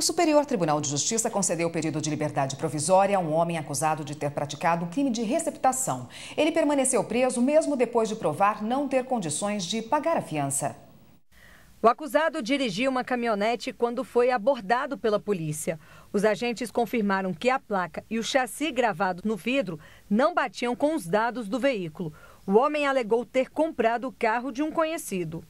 O Superior Tribunal de Justiça concedeu pedido de liberdade provisória a um homem acusado de ter praticado crime de receptação. Ele permaneceu preso mesmo depois de provar não ter condições de pagar a fiança. O acusado dirigia uma caminhonete quando foi abordado pela polícia. Os agentes confirmaram que a placa e o chassi gravado no vidro não batiam com os dados do veículo. O homem alegou ter comprado o carro de um conhecido.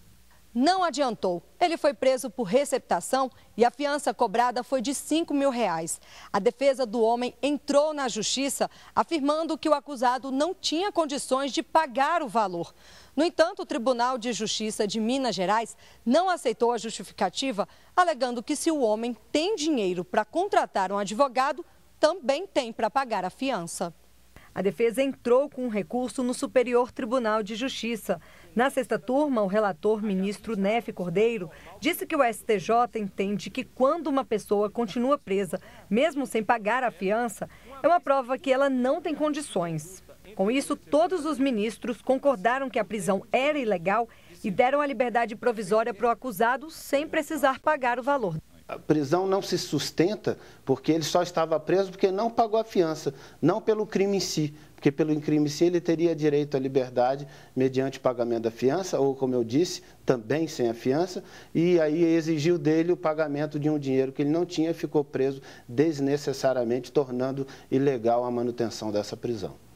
Não adiantou. Ele foi preso por receptação e a fiança cobrada foi de 5 mil reais. A defesa do homem entrou na justiça afirmando que o acusado não tinha condições de pagar o valor. No entanto, o Tribunal de Justiça de Minas Gerais não aceitou a justificativa, alegando que se o homem tem dinheiro para contratar um advogado, também tem para pagar a fiança. A defesa entrou com um recurso no Superior Tribunal de Justiça. Na sexta turma, o relator ministro Nefe Cordeiro disse que o STJ entende que quando uma pessoa continua presa, mesmo sem pagar a fiança, é uma prova que ela não tem condições. Com isso, todos os ministros concordaram que a prisão era ilegal e deram a liberdade provisória para o acusado sem precisar pagar o valor a prisão não se sustenta porque ele só estava preso porque não pagou a fiança, não pelo crime em si, porque pelo crime em si ele teria direito à liberdade mediante pagamento da fiança, ou como eu disse, também sem a fiança, e aí exigiu dele o pagamento de um dinheiro que ele não tinha e ficou preso desnecessariamente, tornando ilegal a manutenção dessa prisão.